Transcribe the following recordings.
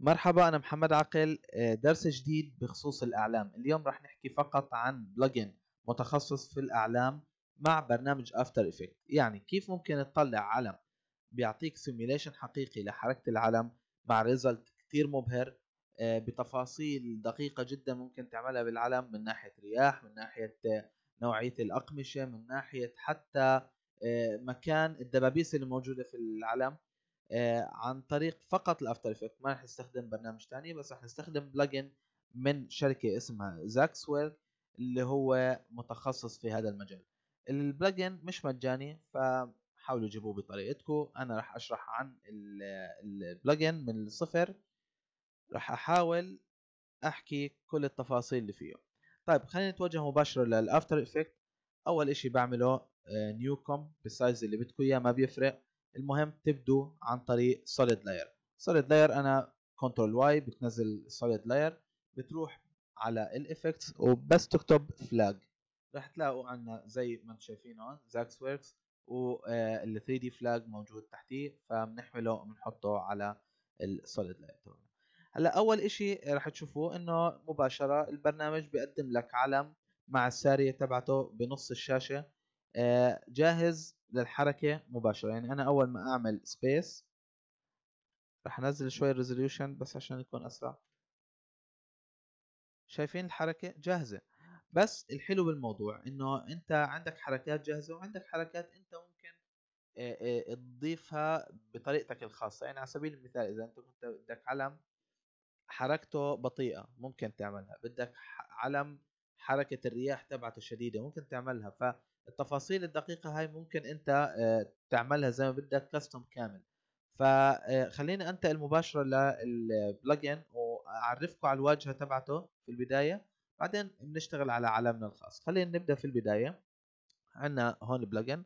مرحبا أنا محمد عقل آه، درس جديد بخصوص الأعلام اليوم رح نحكي فقط عن بلجن متخصص في الأعلام مع برنامج افتر افكت يعني كيف ممكن تطلع علم بيعطيك سيميليشن حقيقي لحركة العلم مع ريزلت كتير مبهر آه، بتفاصيل دقيقة جدا ممكن تعملها بالعلم من ناحية رياح من ناحية آه، نوعية الأقمشة من ناحية حتى مكان الدبابيس اللي موجودة في العلم آه، عن طريق فقط الافتر افكت ما راح نستخدم برنامج ثاني بس راح نستخدم بلجن من شركه اسمها زاكسوير اللي هو متخصص في هذا المجال البلجن مش مجاني فحاولوا جيبوه بطريقتكم انا راح اشرح عن البلجن من الصفر راح احاول احكي كل التفاصيل اللي فيه طيب خلينا نتوجه مباشره للافتر افكت اول اشي بعمله نيو كوم بالسايز اللي بدكم اياه ما بيفرق المهم تبدو عن طريق سوليد لاير سوليد لاير انا كنترول واي بتنزل سوليد لاير بتروح على الافكتس وبس تكتب فلاج رح تلاقوا عنا زي ما انتم شايفين هون زاكس وركس وال 3 دي فلاج موجود تحتيه فبنحمله وبنحطه على السوليد لاير تبعنا هلا اول اشي رح تشوفوه انه مباشره البرنامج بيقدم لك علم مع الساريه تبعته بنص الشاشه آه، جاهز للحركه مباشره يعني انا اول ما اعمل سبيس رح انزل شوي الريزوليوشن بس عشان يكون اسرع شايفين الحركه جاهزه بس الحلو بالموضوع انه انت عندك حركات جاهزه وعندك حركات انت ممكن آه، آه، تضيفها بطريقتك الخاصه يعني على سبيل المثال اذا انت كنت بدك علم حركته بطيئه ممكن تعملها بدك علم حركه الرياح تبعته شديده ممكن تعملها التفاصيل الدقيقه هاي ممكن انت آه، تعملها زي ما بدك كاستم كامل فخليني آه، انتقل مباشره للبلجن واعرفكم على الواجهه تبعته في البدايه بعدين بنشتغل على عالمنا الخاص خلينا نبدا في البدايه عندنا هون بلجن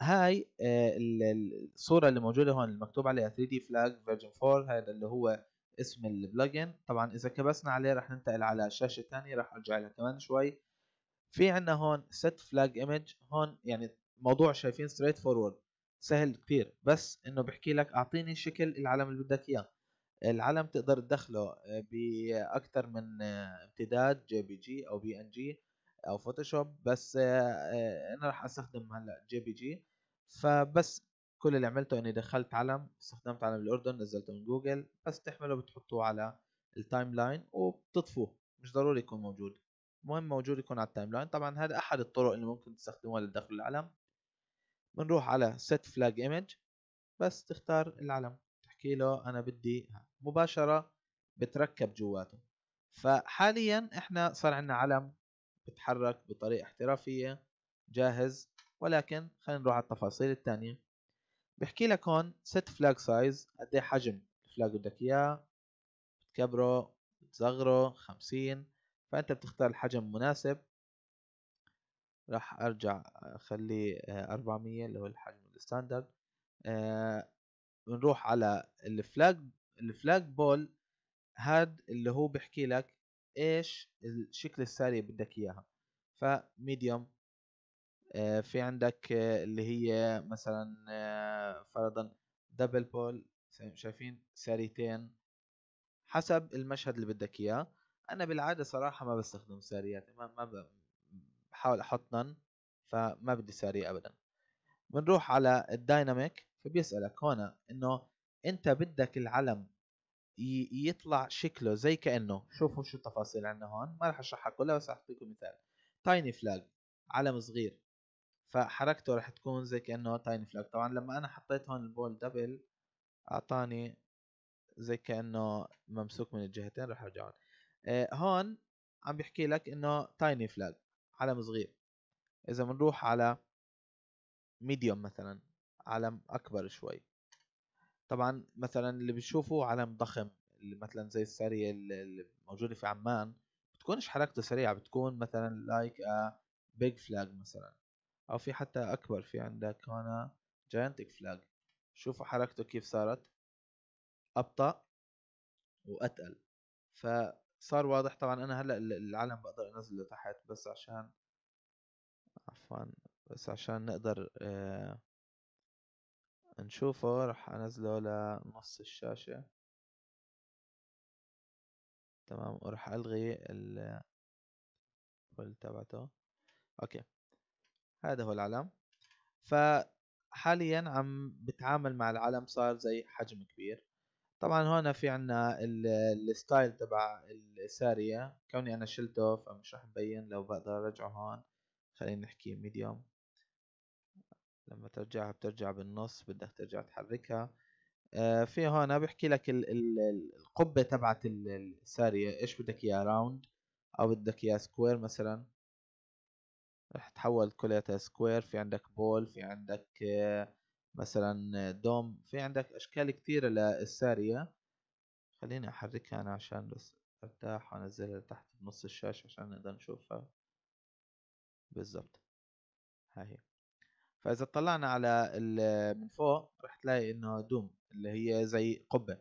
هاي آه، الصوره اللي موجوده هون المكتوب عليها 3 دي فلاج فيرجن 4 هذا اللي هو اسم البلجن طبعا اذا كبسنا عليه راح ننتقل على شاشه ثانيه راح ارجع لها كمان شوي في عندنا هون set flag image هون يعني موضوع شايفين straight forward سهل كثير بس انه بحكي لك اعطيني شكل العلم اللي بدك اياه العلم تقدر تدخله آه، باكثر من آه، امتداد جي بي جي او بي ان جي او فوتوشوب بس آه، انا راح استخدم هلا جي بي جي فبس كل اللي عملته اني دخلت علم استخدمت علم الاردن نزلته من جوجل بس تحمله بتحطوه على التايم لاين وبتطفوه مش ضروري يكون موجود المهم موجود يكون على التايم لاين طبعا هذا احد الطرق اللي ممكن تستخدموها لدخل العلم بنروح على set flag image بس تختار العلم تحكي له انا بدي مباشرة بتركب جواته فحاليا احنا صار عندنا علم بتحرك بطريقة احترافية جاهز ولكن خلينا نروح على التفاصيل الثانية بحكي لك هون set flag size قد إيه حجم الفلاج بدك اياه بتكبره بتصغره خمسين فأنت بتختار الحجم المناسب راح أرجع أخليه 400 آه، اللي هو الحجم الستاندرد بنروح آه، على الفلاج الفلاج بول هاد اللي هو بيحكي لك ايش الشكل الساري بدك اياها فميديوم آه، في عندك اللي هي مثلا فرضا دبل بول شايفين ساريتين حسب المشهد اللي بدك اياه انا بالعاده صراحه ما بستخدم ساريات يعني ما ما بحاول احط نن فما بدي ساري ابدا بنروح على الدايناميك فبيسالك هون انه انت بدك العلم يطلع شكله زي كانه شوفوا شو التفاصيل عندنا هون ما راح اشرحها كلها بس راح اعطيكم مثال تايني فلاج علم صغير فحركته راح تكون زي كانه تايني فلاج طبعا لما انا حطيت هون البول دبل اعطاني زي كانه ممسوك من الجهتين راح ارجع آه، هون عم بيحكي لك انه تايني فلاج علم صغير اذا بنروح على ميديوم مثلا علم اكبر شوي طبعا مثلا اللي بيشوفوا علم ضخم اللي مثلا زي السارية الموجودة في عمان بتكونش حركته سريعة بتكون مثلا لايك ا بيج فلاج مثلا او في حتى اكبر في عندك هنا جاينتك فلاج شوفوا حركته كيف صارت ابطأ واتقل ف صار واضح طبعا انا هلا العلم بقدر انزله تحت بس عشان عفوا بس عشان نقدر آه نشوفه راح انزله لنص الشاشة تمام وراح الغي ال تبعته اوكي هذا هو العلم فحاليا عم بتعامل مع العلم صار زي حجم كبير طبعا هون في عنا الستايل تبع السارية كوني انا شلته فمش راح مبين لو بقدر ارجعه هون خلينا نحكي ميديوم لما ترجعها بترجع بالنص بدك ترجع تحركها آه في هون بحكي لك القبة تبعت السارية ايش بدك اياها راوند او بدك اياها سكوير مثلا رح تحول كلياتها سكوير في عندك بول في عندك آه مثلا دوم في عندك اشكال كثيره للسارية خليني احركها انا عشان بس ارتاح وانزلها لتحت بنص الشاشة عشان نقدر نشوفها بالظبط ها هي فاذا طلعنا على من فوق راح تلاقي انه دوم اللي هي زي قبة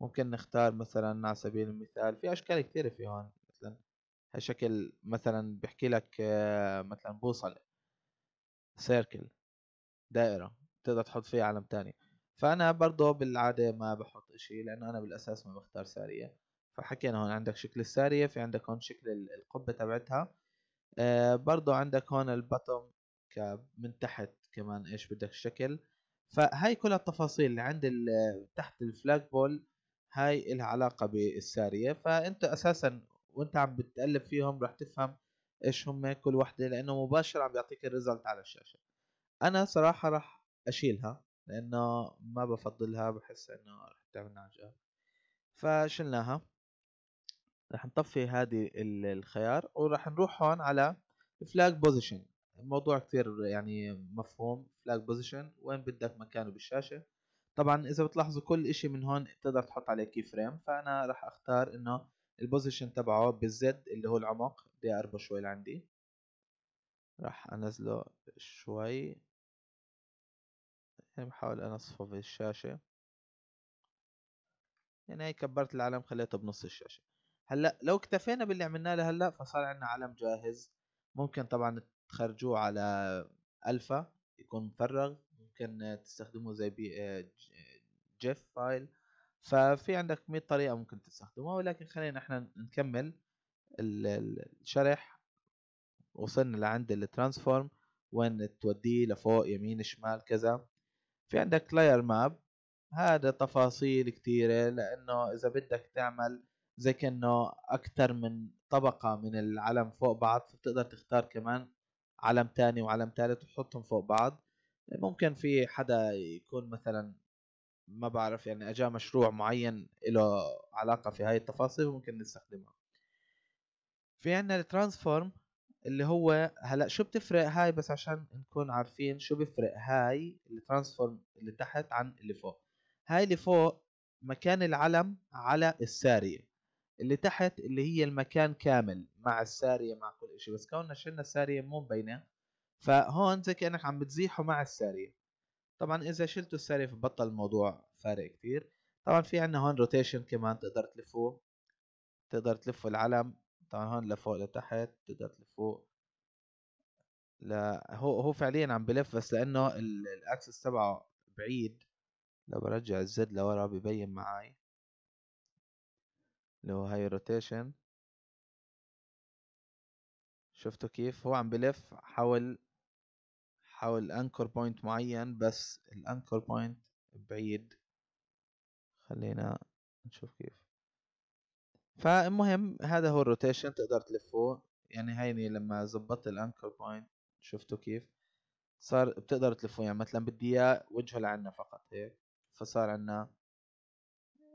ممكن نختار مثلا على سبيل المثال في اشكال كثيره في هون مثلا هالشكل مثلا بحكي لك آه، مثلا بوصلة سيركل دائرة تقدر تحط فيه علم تاني فانا برضه بالعاده ما بحط اشي لانه انا بالاساس ما بختار ساريه فحكينا هون عندك شكل الساريه في عندك هون شكل القبه تبعتها آه برضو عندك هون البطم من تحت كمان ايش بدك الشكل فهاي كل التفاصيل اللي عند تحت الفلاج بول هاي لها علاقة بالسارية فانت اساسا وانت عم بتقلب فيهم راح تفهم ايش هم كل وحدة لانه مباشر عم بيعطيك الريزلت على الشاشة انا صراحة راح اشيلها لانه ما بفضلها بحس انه راح تعمل نعجة فشلناها راح نطفي هذه الخيار وراح نروح هون على فلاج بوزيشن الموضوع كثير يعني مفهوم فلاج بوزيشن وين بدك مكانه بالشاشة طبعا اذا بتلاحظوا كل اشي من هون بتقدر تحط عليه كي فريم فانا راح اختار انه البوزيشن تبعه بالزد اللي هو العمق بدي اقربه شوي لعندي راح انزله شوي يعني بحاول أنصفه في الشاشة يعني هي كبرت العلم خليته بنص الشاشة هلا لو اكتفينا باللي عملناه لهلا فصار عندنا علم جاهز ممكن طبعا تخرجوه على الفا يكون مفرغ ممكن تستخدموه زي بي آه، جيف فايل ففي عندك 100 طريقة ممكن تستخدموها ولكن خلينا احنا نكمل الشرح وصلنا لعند الترانسفورم وين توديه لفوق يمين شمال كذا في عندك لاير ماب هذا تفاصيل كتيرة لأنه إذا بدك تعمل زي كأنه أكتر من طبقة من العلم فوق بعض فبتقدر تختار كمان علم تاني وعلم تالت وتحطهم فوق بعض ممكن في حدا يكون مثلا ما بعرف يعني أجا مشروع معين له علاقة في هاي التفاصيل ممكن نستخدمها في عندنا الترانسفورم اللي هو هلا شو بتفرق هاي بس عشان نكون عارفين شو بفرق هاي الترانسفورم اللي تحت عن اللي فوق هاي اللي فوق مكان العلم على السارية اللي تحت اللي هي المكان كامل مع السارية مع كل اشي بس كوننا شلنا السارية مو مبينة فهون زي كأنك عم بتزيحه مع السارية طبعا اذا شلتوا السارية فبطل الموضوع فارق كتير طبعا في عنا هون روتيشن كمان تقدر تلفوه تقدر تلفوا العلم طبعا هون لفوق لتحت تقدر لفوق لا هو هو فعليا عم بلف بس لانه الاكسس تبعه بعيد لو برجع الزد لورا ببين معاي اللي هو هاي الروتيشن شفتوا كيف هو عم بلف حول حول انكر بوينت معين بس الانكر بوينت بعيد خلينا نشوف كيف فالمهم هذا هو الروتيشن تقدر تلفه يعني هيني لما زبطت الانكر بوينت شفتوا كيف صار بتقدر تلفه يعني مثلا بدي اياه وجهه لعنا فقط هيك فصار عنا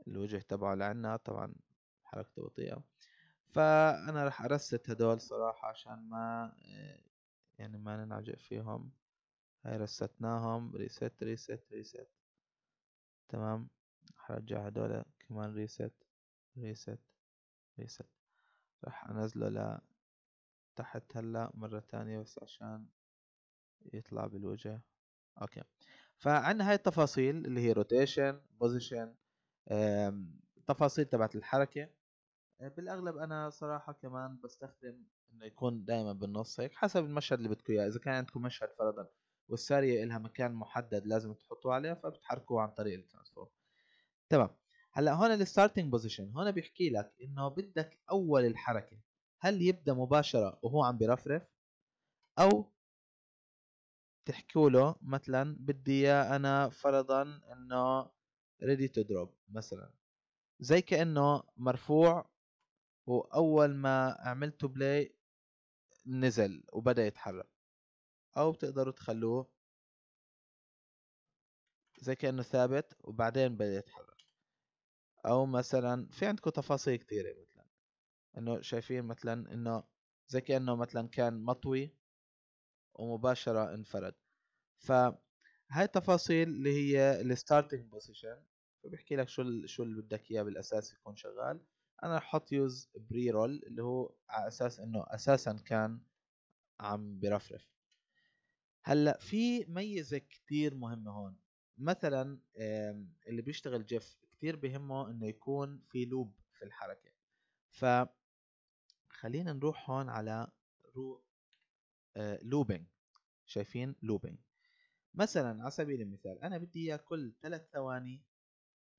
الوجه تبعه لعنا طبعا حركته بطيئة فأنا رح أرست هدول صراحة عشان ما آه، يعني ما ننعجق فيهم هاي رستناهم ريست ريست ريست تمام رح هدول كمان ريست ريست فيصل راح أنزله ل تحت هلا مرة تانية بس عشان يطلع بالوجه اوكي فعندنا هاي التفاصيل اللي هي روتيشن بوزيشن تفاصيل تبعت الحركة آه، بالاغلب انا صراحة كمان بستخدم انه يكون دائما بالنص هيك حسب المشهد اللي بدكم اياه اذا كان عندكم مشهد فرضا والسارية لها مكان محدد لازم تحطوه عليه فبتحركوه عن طريق الترانسفورم تمام هلا هون الستارتنج بوزيشن هون بيحكي لك انه بدك اول الحركه هل يبدا مباشره وهو عم برفرف او تحكوا له مثلا بدي اياه انا فرضا انه ريدي تو دروب مثلا زي كانه مرفوع واول ما عملته بلاي نزل وبدا يتحرك او بتقدروا تخلوه زي كانه ثابت وبعدين بدا يتحرك او مثلا في عندكم تفاصيل كثيره مثلا انه شايفين مثلا انه زي كانه مثلا كان مطوي ومباشره انفرد ف هاي التفاصيل اللي هي الستارتنج بوزيشن فبحكي لك شو شو اللي بدك اياه بالاساس يكون شغال انا رح احط يوز بري رول اللي هو على اساس انه اساسا كان عم برفرف هلا في ميزه كتير مهمه هون مثلا اللي بيشتغل جيف كتير بهمه انه يكون في لوب في الحركة ف خلينا نروح هون على رو لوبينج آه، شايفين لوبينج مثلا على سبيل المثال انا بدي اياه كل ثلاث ثواني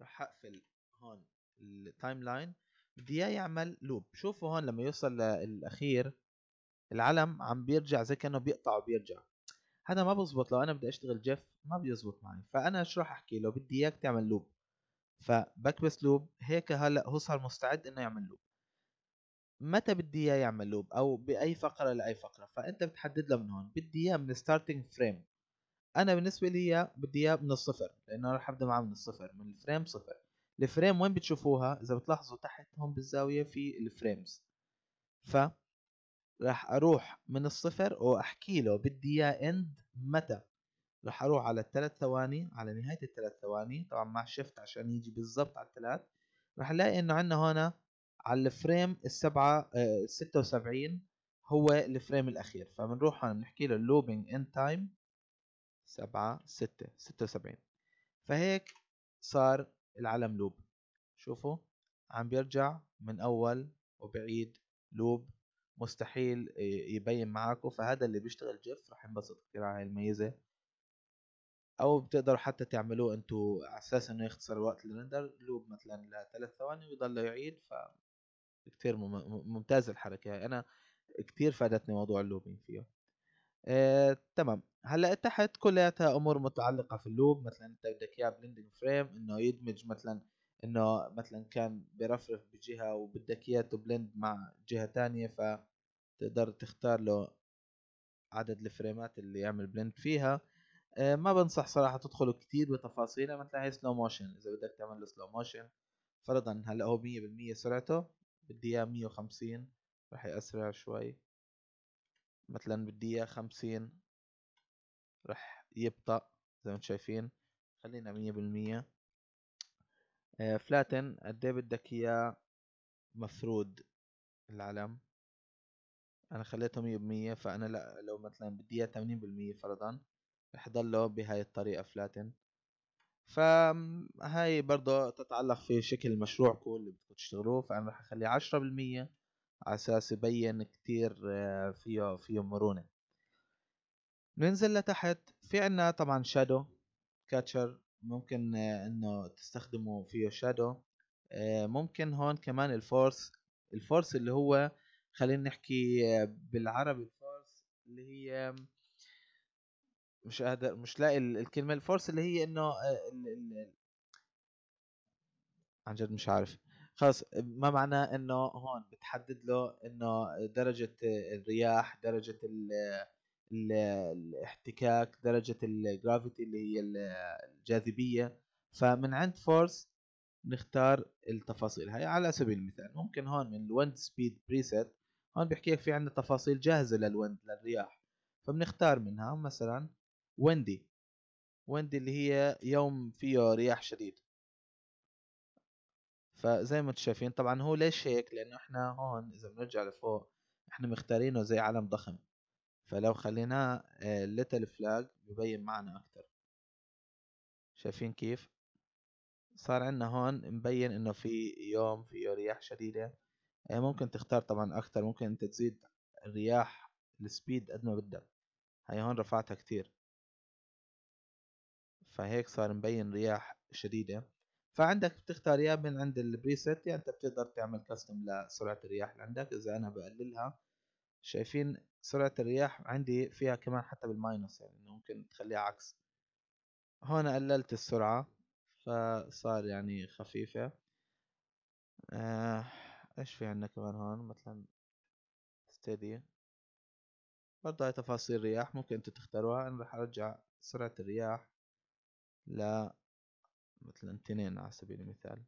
رح اقفل هون التايم لاين بدي اياه يعمل لوب شوفوا هون لما يوصل للاخير العلم عم بيرجع زي كانه بيقطع وبيرجع هذا ما بزبط لو انا بدي اشتغل جيف ما بيزبط معي فانا شو راح احكي له بدي اياك تعمل لوب فبكبس لوب هيك هلا هو صار مستعد انه يعمل لوب متى بدي اياه يعمل لوب او باي فقره لاي فقره فانت بتحدد له من هون بدي اياه من ستارتنج فريم انا بالنسبه لي بدي اياه من الصفر لانه راح ابدا معاه من الصفر من الفريم صفر الفريم وين بتشوفوها اذا بتلاحظوا تحت هون بالزاويه في الفريمز ف راح اروح من الصفر واحكي له بدي اياه اند متى راح اروح على الثلاث ثواني على نهاية الثلاث ثواني طبعا مع شيفت عشان يجي بالضبط على الثلاث راح الاقي انه عندنا هنا على الفريم السبعة آه وسبعين هو الفريم الاخير فبنروح هون بنحكي له looping تايم time ستة ستة وسبعين فهيك صار العلم لوب شوفوا عم بيرجع من اول وبعيد لوب مستحيل آه، يبين معاكم فهذا اللي بيشتغل جيف راح ينبسط كثير على هاي الميزه او بتقدروا حتى تعملوه انتوا على اساس انه يختصر وقت الرندر لوب مثلا لثلاث ثواني ويضل يعيد ف كثير ممتاز الحركه هاي انا كثير فادتني موضوع اللوبين فيه آه، تمام هلا تحت كلياتها امور متعلقه في اللوب مثلا انت بدك اياه بلندنج فريم انه يدمج مثلا انه مثلا كان برفرف بجهه وبدك اياه تبلند مع جهه تانية فتقدر تختار له عدد الفريمات اللي يعمل بلند فيها آه، ما بنصح صراحه تدخلوا كتير بتفاصيله مثل هاي سلو موشن اذا بدك تعمل له سلو موشن فرضا هلا هو 100% سرعته بدي اياه 150 راح يأسرع شوي مثلا بدي اياه 50 راح يبطأ زي ما انتم شايفين خلينا 100% فلاتن آه، قد ايه بدك اياه مفرود العلم انا خليته 100% فانا لا لو مثلا بدي اياه 80% فرضا رح يضلوا بهاي الطريقة فلاتن فهاي برضه تتعلق في شكل كله اللي بدكم تشتغلوه فأنا رح أخليه عشرة بالمية عأساس أساس يبين كتير آه، فيه فيه مرونة ننزل لتحت في عنا طبعا شادو كاتشر ممكن آه، انه تستخدموا فيه شادو آه، ممكن هون كمان الفورس الفورس اللي هو خلينا نحكي بالعربي الفورس اللي هي مش قادر مش لاقي الكلمه الفورس اللي هي انه آه، عن جد مش عارف خلص ما معنى انه هون بتحدد له انه درجه الرياح درجه الـ الـ الاحتكاك درجه الجرافيتي اللي هي الجاذبيه فمن عند فورس نختار التفاصيل هاي على سبيل المثال ممكن هون من الويند سبيد بريسيت هون بيحكي لك في عندنا تفاصيل جاهزه للويند للرياح فبنختار منها مثلا ويندي ويندي اللي هي يوم فيه رياح شديد فزي ما تشايفين شايفين طبعا هو ليش هيك لانه احنا هون اذا بنرجع لفوق احنا مختارينه زي علم ضخم فلو خليناه ليتل آه، فلاج ببين معنا اكتر شايفين كيف صار عندنا هون مبين انه في يوم فيه رياح شديدة آه، ممكن تختار طبعا اكتر ممكن انت تزيد الرياح السبيد قد ما بدك هاي هون رفعتها كتير فهيك صار مبين رياح شديدة فعندك بتختار يا من عند البريست يا يعني انت بتقدر تعمل كاستم لسرعة الرياح اللي عندك اذا انا بقللها شايفين سرعة الرياح عندي فيها كمان حتى بالماينس يعني ممكن تخليها عكس هون قللت السرعة فصار يعني خفيفة آه، ايش في عندنا كمان هون مثلا ستيدي برضه هاي تفاصيل رياح ممكن انتوا تختاروها انا راح ارجع سرعة الرياح لا مثلا تنين على سبيل المثال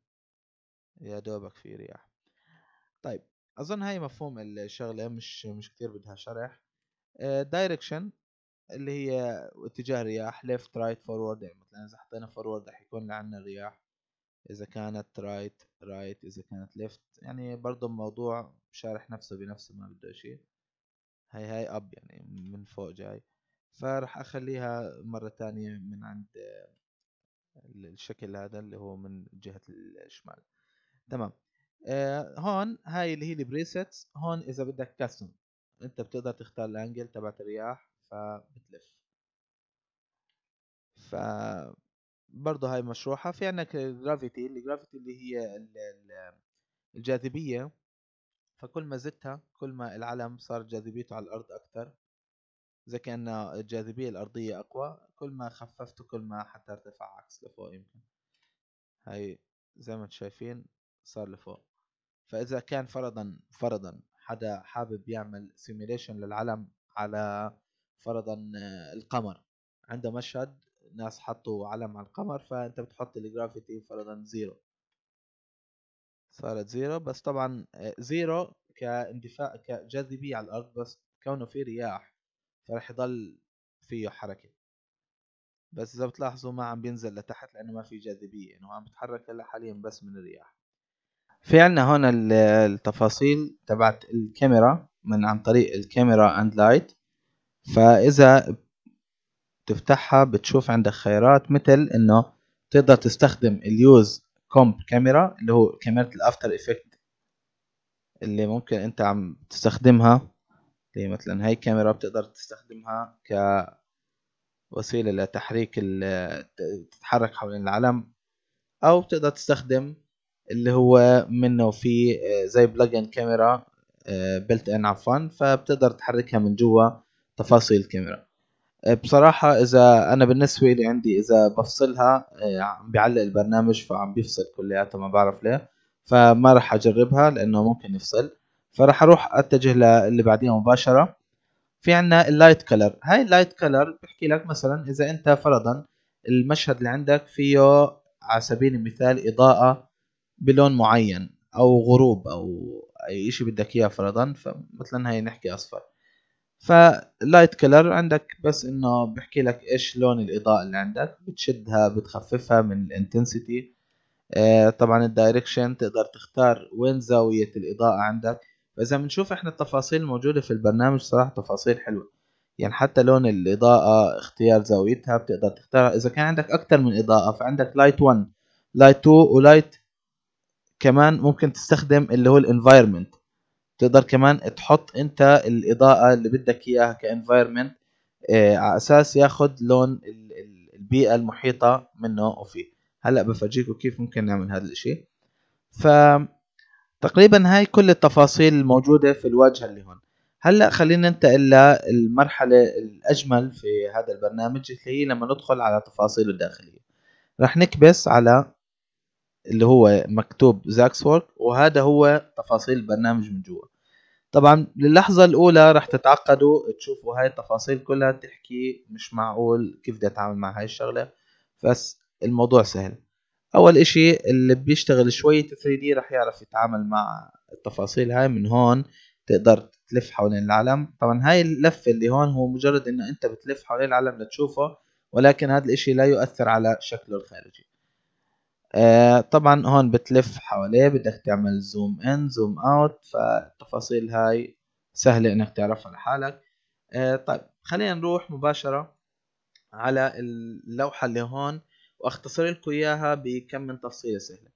يا دوبك في رياح طيب اظن هاي مفهوم الشغله مش مش كثير بدها شرح دايركشن آه، اللي هي اتجاه رياح ليفت رايت فورورد يعني مثلا اذا حطينا فورورد رح يكون لعنا الرياح اذا كانت رايت رايت اذا كانت ليفت يعني برضه الموضوع شارح نفسه بنفسه ما بده شيء هاي هاي اب يعني من فوق جاي فرح اخليها مره تانية من عند الشكل هذا اللي هو من جهه الشمال تمام آه، هون هاي اللي هي البريسيتس هون اذا بدك كاستم انت بتقدر تختار الانجل تبعت الرياح فبتلف ف برضه هاي مشروحة في عندك الجرافيتي الجرافيتي اللي هي الجاذبية فكل ما زدتها كل ما العلم صار جاذبيته على الأرض أكثر زي كأن الجاذبية الأرضية أقوى كل ما خففته كل ما حتى ارتفع عكس لفوق يمكن هاي زي ما انتم شايفين صار لفوق فإذا كان فرضا فرضا حدا حابب يعمل سيميليشن للعلم على فرضا القمر عنده مشهد ناس حطوا علم على القمر فانت بتحط الجرافيتي فرضا زيرو صارت زيرو بس طبعا زيرو كاندفاع كجاذبية على الأرض بس كونه في رياح فرح يضل فيه حركة بس إذا بتلاحظوا ما عم بينزل لتحت لأنه ما في جاذبية إنه عم بتحرك هلا حاليا بس من الرياح في عنا هون التفاصيل تبعت الكاميرا من عن طريق الكاميرا اند لايت فإذا بتفتحها بتشوف عندك خيارات مثل إنه تقدر تستخدم اليوز كومب كاميرا اللي هو كاميرا الافتر افكت اللي ممكن انت عم تستخدمها زي مثلا هاي كاميرا بتقدر تستخدمها كوسيلة لتحريك تتحرك حول العلم أو بتقدر تستخدم اللي هو منه في آه، زي بلج ان كاميرا بلت آه، ان عفوا فبتقدر تحركها من جوا تفاصيل الكاميرا آه، بصراحة إذا أنا بالنسبة لي عندي إذا بفصلها عم بيعلق البرنامج فعم بيفصل كلياته ما بعرف ليه فما راح أجربها لأنه ممكن يفصل فراح اروح اتجه للي بعديها مباشره في عنا اللايت كلر هاي اللايت كلر بحكي لك مثلا اذا انت فرضا المشهد اللي عندك فيه على سبيل المثال اضاءه بلون معين او غروب او اي شيء بدك اياه فرضا فمثلا هاي نحكي اصفر فاللايت كلر عندك بس انه بحكي لك ايش لون الاضاءه اللي عندك بتشدها بتخففها من الانتنسيتي آه، طبعا الدايركشن تقدر تختار وين زاويه الاضاءه عندك فاذا بنشوف احنا التفاصيل الموجوده في البرنامج صراحه تفاصيل حلوه يعني حتى لون الاضاءه اختيار زاويتها بتقدر تختارها اذا كان عندك اكتر من اضاءه فعندك لايت 1 لايت 2 ولايت كمان ممكن تستخدم اللي هو الانفايرمنت تقدر كمان تحط انت الاضاءه اللي بدك اياها كانفايرمنت اه على اساس ياخذ لون البيئه المحيطه منه وفيه هلا بفرجيكم كيف ممكن نعمل هذا الاشي ف تقريبا هاي كل التفاصيل الموجودة في الواجهة اللي هون هلا خلينا ننتقل للمرحلة الأجمل في هذا البرنامج اللي هي لما ندخل على تفاصيله الداخلية رح نكبس على اللي هو مكتوب زاكس وورك وهذا هو تفاصيل البرنامج من جوا طبعا للحظة الأولى رح تتعقدوا تشوفوا هاي التفاصيل كلها تحكي مش معقول كيف بدي أتعامل مع هاي الشغلة بس الموضوع سهل اول اشي اللي بيشتغل شوية 3 دي رح يعرف يتعامل مع التفاصيل هاي من هون تقدر تلف حوالين العلم طبعا هاي اللفة اللي هون هو مجرد انه انت بتلف حوالين العلم لتشوفه ولكن هذا الاشي لا يؤثر على شكله الخارجي آه، طبعا هون بتلف حواليه بدك تعمل زوم ان زوم اوت فالتفاصيل هاي سهلة انك تعرفها لحالك آه، طيب خلينا نروح مباشرة على اللوحة اللي هون واختصر لكم اياها بكم من تفصيله سهله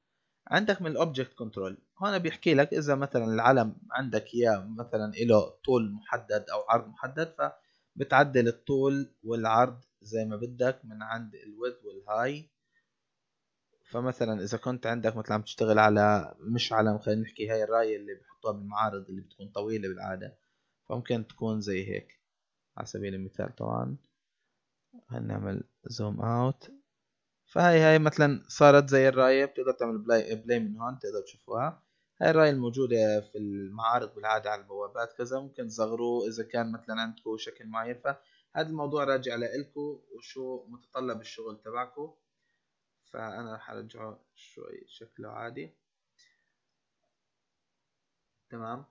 عندك من الاوبجكت كنترول هون بيحكي لك اذا مثلا العلم عندك اياه مثلا له طول محدد او عرض محدد فبتعدل الطول والعرض زي ما بدك من عند الويد والهاي فمثلا اذا كنت عندك مثلا عم تشتغل على مش علم خلينا نحكي هاي الرايه اللي بحطوها بالمعارض اللي بتكون طويله بالعاده فممكن تكون زي هيك على سبيل المثال طبعا هنعمل زوم اوت فهاي هاي مثلا صارت زي الراية بتقدر تعمل بلاي, بلاي من هون تقدر تشوفوها هاي الراية الموجودة في المعارض بالعادة على البوابات كذا ممكن تصغروه إذا كان مثلا عندكم شكل معين فهذا الموضوع راجع لإلكو وشو متطلب الشغل تبعكو فأنا رح أرجعه شوي شكله عادي تمام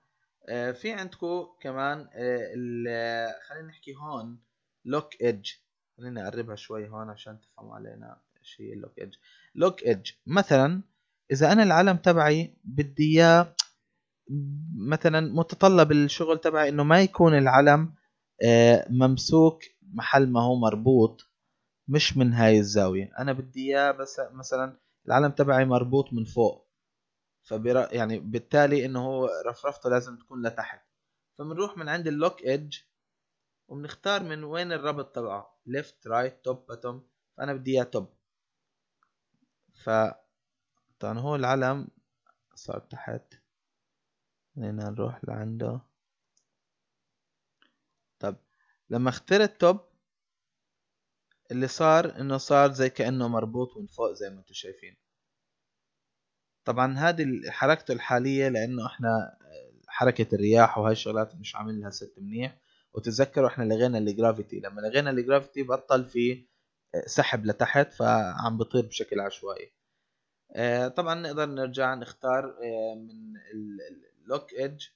آه، في عندكو كمان آه خلينا نحكي هون لوك ايدج خليني اقربها شوي هون عشان تفهموا علينا ايش هي اللوك ايدج لوك ايدج مثلا اذا انا العلم تبعي بدي اياه مثلا متطلب الشغل تبعي انه ما يكون العلم آه، ممسوك محل ما هو مربوط مش من هاي الزاوية انا بدي اياه بس مثلا العلم تبعي مربوط من فوق فبر يعني بالتالي انه هو رفرفته لازم تكون لتحت فبنروح من عند اللوك ايدج وبنختار من وين الربط تبعه ليفت رايت توب باتوم فانا بدي اياه توب ف طبعا هو العلم صار تحت خلينا نروح لعنده طب لما اخترت توب اللي صار انه صار زي كأنه مربوط من فوق زي ما انتم شايفين طبعا هذه حركته الحالية لانه احنا حركة الرياح وهي الشغلات مش عامل لها ست منيح وتذكروا احنا لغينا الجرافيتي لما لغينا الجرافيتي بطل في سحب لتحت فعم بطير بشكل عشوائي آه، طبعا نقدر نرجع نختار آه، من اللوك ايدج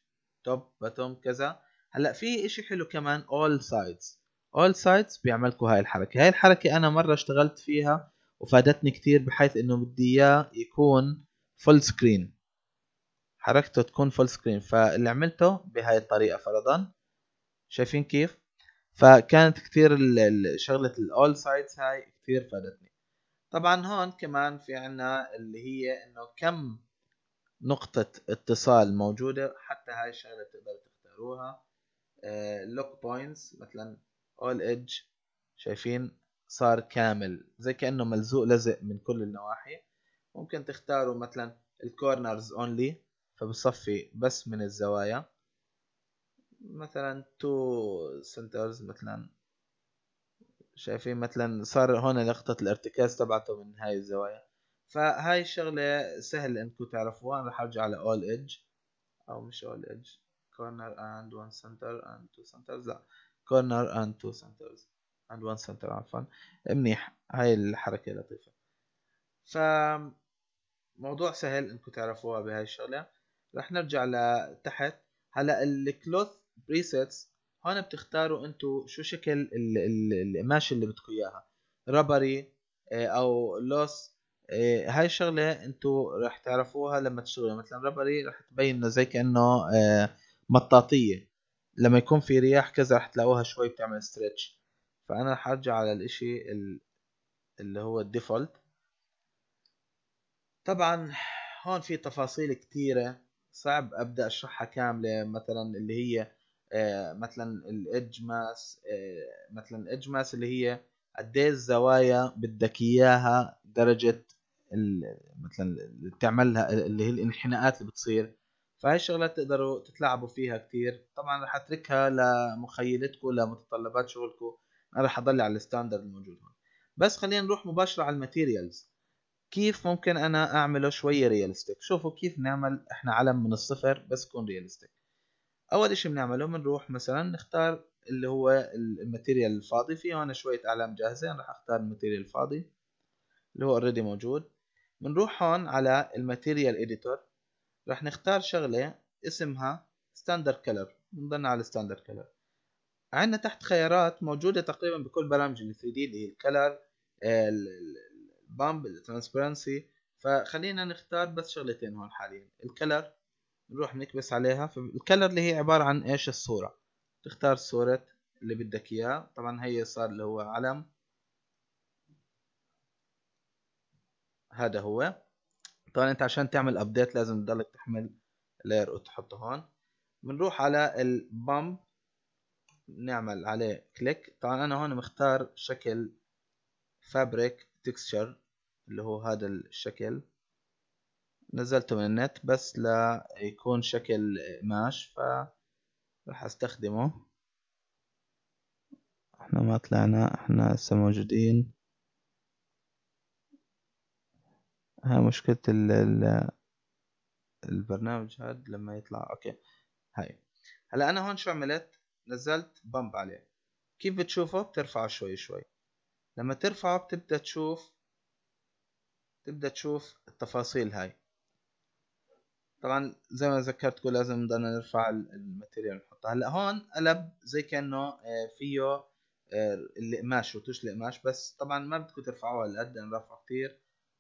توب باتوم كذا هلا في اشي حلو كمان اول سايدز اول سايدز بيعملكوا هاي الحركه هاي الحركه انا مره اشتغلت فيها وفادتني كثير بحيث انه بدي اياه يكون فول سكرين حركته تكون فول سكرين فاللي عملته بهاي الطريقه فرضا شايفين كيف فكانت كثير شغلة الاول سايدز هاي كثير فادتني طبعا هون كمان في عنا اللي هي انه كم نقطة اتصال موجودة حتى هاي الشغلة بتقدروا تختاروها لوك آه، بوينتس مثلا اول ايدج شايفين صار كامل زي كأنه ملزوق لزق من كل النواحي ممكن تختاروا مثلا الكورنرز اونلي فبصفي بس من الزوايا مثلا تو سنترز مثلا شايفين مثلا صار هون لقطة الارتكاز تبعته من هاي الزوايا فهاي الشغلة سهل انكم تعرفوها انا رح ارجع على all edge او مش all edge corner and one center and two centers لا corner and two centers and one center عفوا منيح هاي الحركة لطيفة ف موضوع سهل انكم تعرفوها بهاي الشغلة رح نرجع لتحت هلا الكلوث بريسيتس هون بتختاروا انتوا شو شكل القماش اللي بدكم اياها ربري آه، او لوس آه، هاي الشغله انتوا راح تعرفوها لما تشتغلوا مثلا ربري راح تبين انه زي كانه آه، مطاطيه لما يكون في رياح كذا راح تلاقوها شوي بتعمل ستريتش فانا راح ارجع على الاشي اللي هو الديفولت طبعا هون في تفاصيل كتيرة صعب ابدا اشرحها كاملة مثلا اللي هي آه، مثلا الايدج ماس آه، مثلا الايدج ماس اللي هي قد ايه الزوايا بدك اياها درجه مثلا اللي بتعملها اللي هي الانحناءات اللي بتصير فهي الشغلات تقدروا تتلاعبوا فيها كتير طبعا رح اتركها لمخيلتكم لمتطلبات شغلكم انا رح اضل على الستاندرد الموجود هون بس خلينا نروح مباشره على الماتيريالز كيف ممكن انا اعمله شويه ريالستيك شوفوا كيف نعمل احنا علم من الصفر بس يكون ريالستيك اول اشي بنعمله بنروح مثلا نختار اللي هو الماتيريال الفاضي في هون شوية اعلام جاهزة راح اختار الماتيريال الفاضي اللي هو اوريدي موجود بنروح هون على الماتيريال اديتور راح نختار شغلة اسمها ستاندرد كلر بنضلنا على ستاندرد كلر عندنا تحت خيارات موجودة تقريبا بكل برامج ال 3 دي اللي هي الكلر البامب الترانسبرنسي فخلينا نختار بس شغلتين هون حاليا الكلر نروح نكبس عليها فالكلر اللي هي عبارة عن ايش الصورة تختار صورة اللي بدك اياه طبعا هي صار اللي هو علم هذا هو طبعا انت عشان تعمل ابديت لازم تضلك تحمل لير وتحطه هون بنروح على البامب نعمل عليه كليك طبعا انا هون مختار شكل فابريك تكستشر اللي هو هذا الشكل نزلته من النت بس لا يكون شكل قماش ف راح استخدمه احنا ما طلعنا احنا لسه موجودين ها مشكلة ال ال البرنامج هاد لما يطلع اوكي هاي هلا انا هون شو عملت نزلت بمب عليه كيف بتشوفه بترفعه شوي شوي لما ترفعه بتبدأ تشوف تبدأ تشوف التفاصيل هاي طبعا زي ما ذكرتكم لازم بدنا نرفع الماتيريال نحطها هلا هون قلب زي كانه آه، فيه آه، القماش وتوش القماش بس طبعا ما بدكم ترفعوها لقد انا رفعه كتير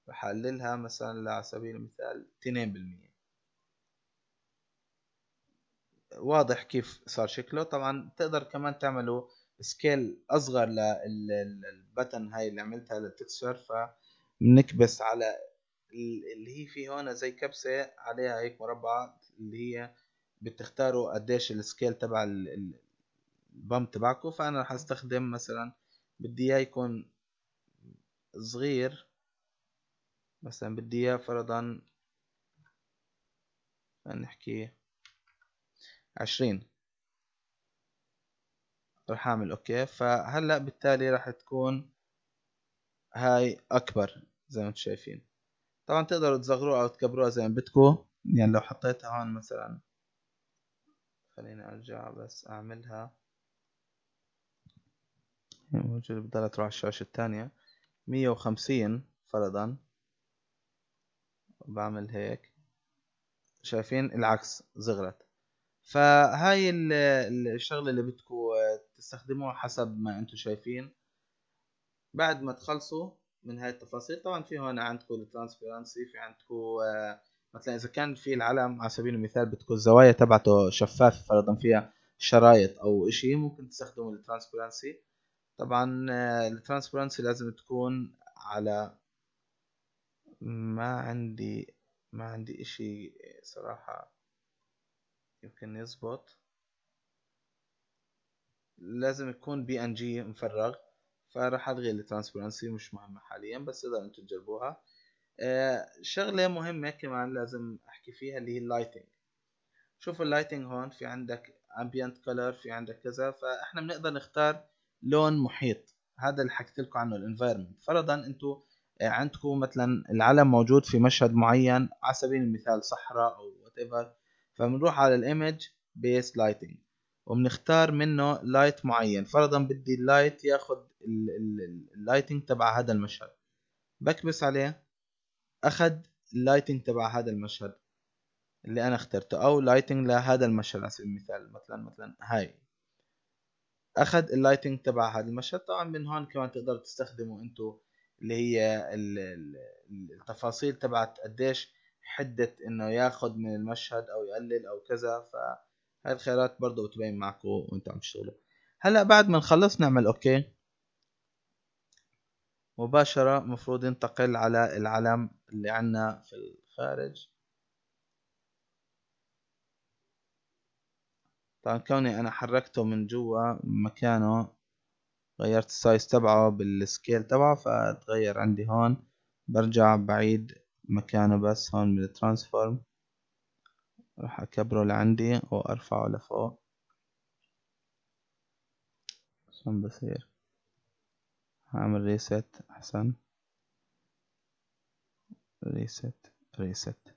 رح اقللها مثلا على سبيل المثال اثنين بالمية واضح كيف صار شكله طبعا تقدر كمان تعملوا سكيل اصغر للبتن هاي اللي عملتها للتكسر فبنكبس على اللي هي فيه هون زي كبسة عليها هيك مربعة اللي هي بتختاروا قديش السكيل تبع البمب تبعكم فأنا رح استخدم مثلا بدي اياه يكون صغير مثلا بدي اياه فرضا نحكي عشرين رح اعمل اوكي فهلا بالتالي رح تكون هاي اكبر زي ما انتم شايفين طبعا تقدروا تصغروها او تكبروها زي ما بدكم يعني لو حطيتها هون مثلا خليني ارجع بس اعملها موجودة بضلها تروح على الشاشة التانية مية وخمسين فرضا بعمل هيك شايفين العكس صغرت فهاي الشغلة اللي بدكم تستخدموها حسب ما انتم شايفين بعد ما تخلصوا من هاي التفاصيل طبعا في هون عندكم الترانسبيرنسي في عندكم آه، مثلا اذا كان في العلم على سبيل المثال بتكون الزوايا تبعته شفافه فرضا فيها شرايط او اشي ممكن تستخدموا الترانسبيرنسي طبعا آه، الترانسبيرنسي لازم تكون على ما عندي ما عندي اشي صراحة يمكن يزبط لازم يكون بي ان جي مفرغ فراح الغي الترانسبرنسي مش مهمه حاليا بس اذا انتم تجربوها آه شغله مهمه كمان لازم احكي فيها اللي هي اللايتنج شوف اللايتنج هون في عندك ambient color في عندك كذا فاحنا بنقدر نختار لون محيط هذا اللي حكيت لكم عنه الانفايرمنت فرضا انتم آه، عندكم مثلا العلم موجود في مشهد معين على سبيل المثال صحراء او وات ايفر فبنروح على الايمج بيس لايتنج وبنختار منه لايت معين فرضا بدي اللايت ياخد اللايتنج تبع هذا المشهد بكبس عليه اخد اللايتنج تبع هذا المشهد اللي انا اخترته او لايتنج لهذا المشهد على سبيل المثال مثلا مثلا هاي اخد اللايتنج تبع هذا المشهد طبعا من هون كمان تقدروا تستخدموا انتو اللي هي التفاصيل تبعت قديش حدة انه ياخد من المشهد او يقلل او كذا ف هاي الخيارات برضه بتبين معكم وانت عم تشتغلوا هلا بعد ما نخلص نعمل اوكي مباشرة مفروض ينتقل على العلم اللي عنا في الخارج طبعا كوني انا حركته من جوا مكانه غيرت السايز تبعه بالسكيل تبعه فتغير عندي هون برجع بعيد مكانه بس هون من الترانسفورم راح اكبره لعندي وارفعه لفوق عشان بصير هعمل ريست احسن ريست ريست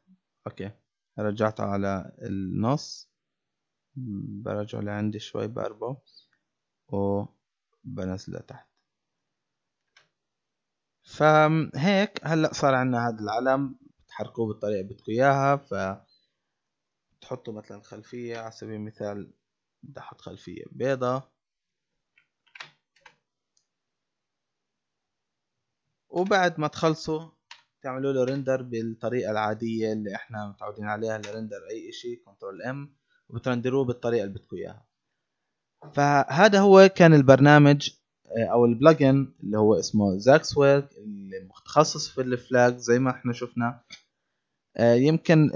اوكي رجعته على النص برجع لعندي شوي بقربه وبنزله تحت فهيك هلا صار عندنا هذا العلم بتحركوه بالطريقة اللي بدكم اياها ف تحطوا مثلا خلفية على سبيل المثال بدي أحط خلفية بيضة وبعد ما تخلصوا تعملوا له رندر بالطريقة العادية اللي احنا متعودين عليها لرندر أي إشي كنترول ام وبترندروه بالطريقة اللي بدكم إياها فهذا هو كان البرنامج آه، او البلجن اللي هو اسمه زاكسويل المتخصص في الفلاج زي ما احنا شفنا آه، يمكن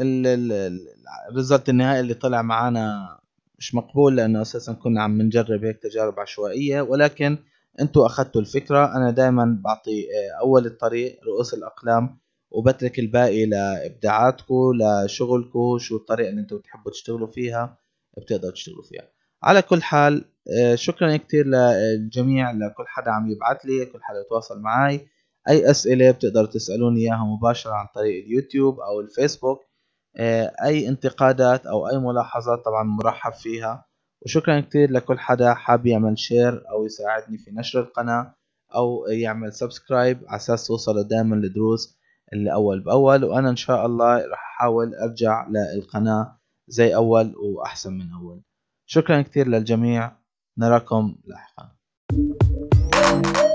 الريزلت النهائي اللي طلع معنا مش مقبول لانه اساسا كنا عم نجرب هيك تجارب عشوائيه ولكن انتوا اخذتوا الفكره انا دائما بعطي آه، اول الطريق رؤوس الاقلام وبترك الباقي لابداعاتكم لشغلكم شو الطريقه اللي انتم بتحبوا تشتغلوا فيها بتقدروا تشتغلوا فيها على كل حال آه، شكرا كثير للجميع لكل حدا عم يبعث لي كل حدا تواصل معي اي اسئله بتقدروا تسالوني اياها مباشره عن طريق اليوتيوب او الفيسبوك آه، اي انتقادات او اي ملاحظات طبعا مرحب فيها وشكرا كتير لكل حدا حاب يعمل شير او يساعدني في نشر القناه او يعمل سبسكرايب على اساس توصلوا دائما لدروس اللي اول باول وانا ان شاء الله رح احاول ارجع للقناه زي اول واحسن من اول شكرا كتير للجميع نراكم لاحقا thank you